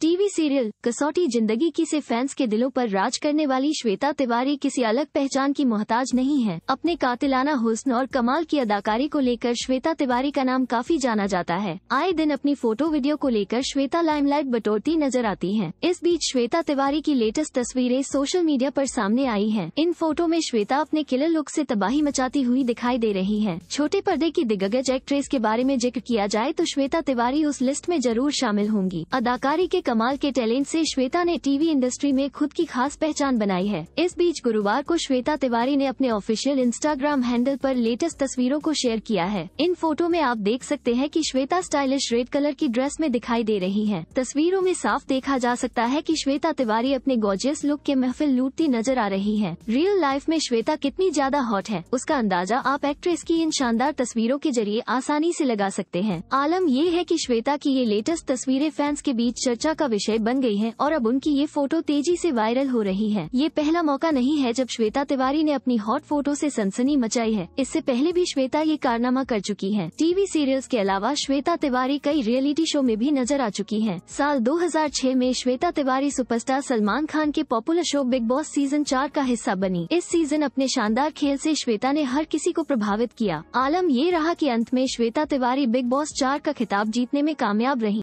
TV serial कसौटी जिंदगी की से फैंस के दिलों पर राज करने वाली श्वेता तिवारी किसी अलग पहचान की मोहताज नहीं है अपने कातिलाना हुस्न और कमाल की अदाकारी को लेकर श्वेता तिवारी का नाम काफी जाना जाता है आए दिन अपनी फोटो वीडियो को लेकर श्वेता लाइमलाइट बटोरती नजर आती है इस बीच श्वेता तिवारी की लेटेस्ट तस्वीरें सोशल मीडिया आरोप सामने आई है इन फोटो में श्वेता अपने किलर लुक ऐसी तबाही मचाती हुई दिखाई दे रही है छोटे पर्दे की दिग्गज एक्ट्रेस के बारे में जिक्र किया जाए तो श्वेता तिवारी उस लिस्ट में जरूर शामिल होंगी अदाकारी के कमाल के टैलेंट से श्वेता ने टीवी इंडस्ट्री में खुद की खास पहचान बनाई है इस बीच गुरुवार को श्वेता तिवारी ने अपने ऑफिशियल इंस्टाग्राम हैंडल पर लेटेस्ट तस्वीरों को शेयर किया है इन फोटो में आप देख सकते हैं कि श्वेता स्टाइलिश रेड कलर की ड्रेस में दिखाई दे रही है तस्वीरों में साफ देखा जा सकता है की श्वेता तिवारी अपने गोजियस लुक के महफिल लूटती नजर आ रही है रियल लाइफ में श्वेता कितनी ज्यादा हॉट है उसका अंदाजा आप एक्ट्रेस की इन शानदार तस्वीरों के जरिए आसानी ऐसी लगा सकते हैं आलम ये है की श्वेता की ये लेटेस्ट तस्वीरें फैंस के बीच चर्चा का विषय बन गई हैं और अब उनकी ये फोटो तेजी से वायरल हो रही है ये पहला मौका नहीं है जब श्वेता तिवारी ने अपनी हॉट फोटो से सनसनी मचाई है इससे पहले भी श्वेता ये कारनामा कर चुकी है टीवी सीरियल्स के अलावा श्वेता तिवारी कई रियलिटी शो में भी नजर आ चुकी है साल दो में श्वेता तिवारी सुपरस्टार सलमान खान के popular show Bigg Boss season चार का हिस्सा बनी इस सीजन अपने शानदार खेल ऐसी श्वेता ने हर किसी को प्रभावित किया आलम ये रहा की अंत में श्वेता तिवारी बिग बॉस चार का खिताब जीतने में कामयाब रही